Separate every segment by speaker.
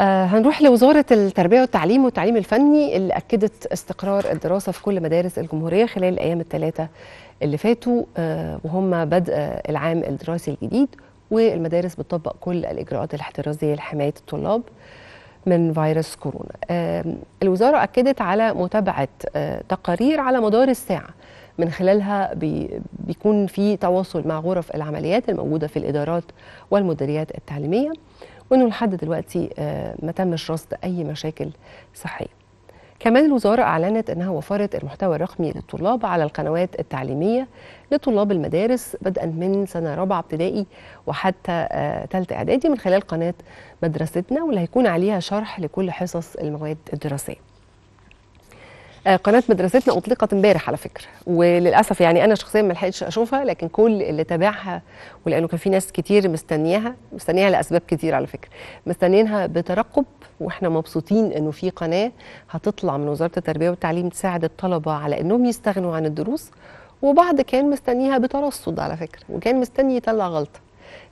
Speaker 1: آه هنروح لوزارة التربية والتعليم والتعليم الفني اللي أكدت استقرار الدراسة في كل مدارس الجمهورية خلال الأيام الثلاثة اللي فاتوا آه وهم بدء العام الدراسي الجديد والمدارس بتطبق كل الإجراءات الاحترازية لحماية الطلاب من فيروس كورونا آه الوزارة أكدت على متابعة آه، تقارير على مدار الساعة من خلالها بي بيكون في تواصل مع غرف العمليات الموجودة في الإدارات والمديريات التعليمية وانه لحد دلوقتي آه، ما تمش رصد اي مشاكل صحيه كمان الوزارة أعلنت أنها وفرت المحتوى الرقمي للطلاب على القنوات التعليمية لطلاب المدارس بدءا من سنة رابعة ابتدائي وحتى ثالثة آه، إعدادي من خلال قناة مدرستنا واللي هيكون عليها شرح لكل حصص المواد الدراسية آه، قناه مدرستنا اطلقت امبارح على فكره وللاسف يعني انا شخصيا ما لحقتش اشوفها لكن كل اللي تابعها ولانه كان في ناس كتير مستنياها مستنياها لاسباب كتير على فكره مستنيينها بترقب واحنا مبسوطين انه في قناه هتطلع من وزاره التربيه والتعليم تساعد الطلبه على انهم يستغنوا عن الدروس وبعض كان مستنيها بترصد على فكره وكان مستني يطلع غلطه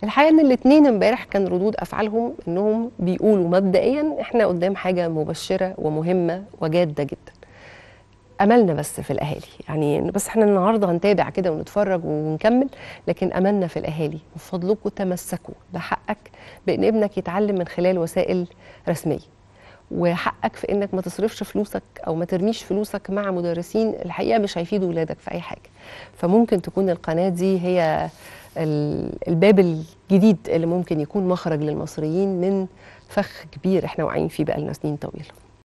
Speaker 1: الحقيقه ان الاتنين امبارح كان ردود افعالهم انهم بيقولوا مبدئيا احنا قدام حاجه مبشره ومهمه وجاده جدا املنا بس في الاهالي يعني بس احنا النهارده هنتابع كده ونتفرج ونكمل لكن املنا في الاهالي وفضلكم تمسكوا بحقك بان ابنك يتعلم من خلال وسائل رسميه وحقك في انك ما تصرفش فلوسك او ما ترميش فلوسك مع مدرسين الحقيقه مش هيفيدوا ولادك في اي حاجه فممكن تكون القناه دي هي الباب الجديد اللي ممكن يكون مخرج للمصريين من فخ كبير احنا واعيين فيه بقالنا سنين طويله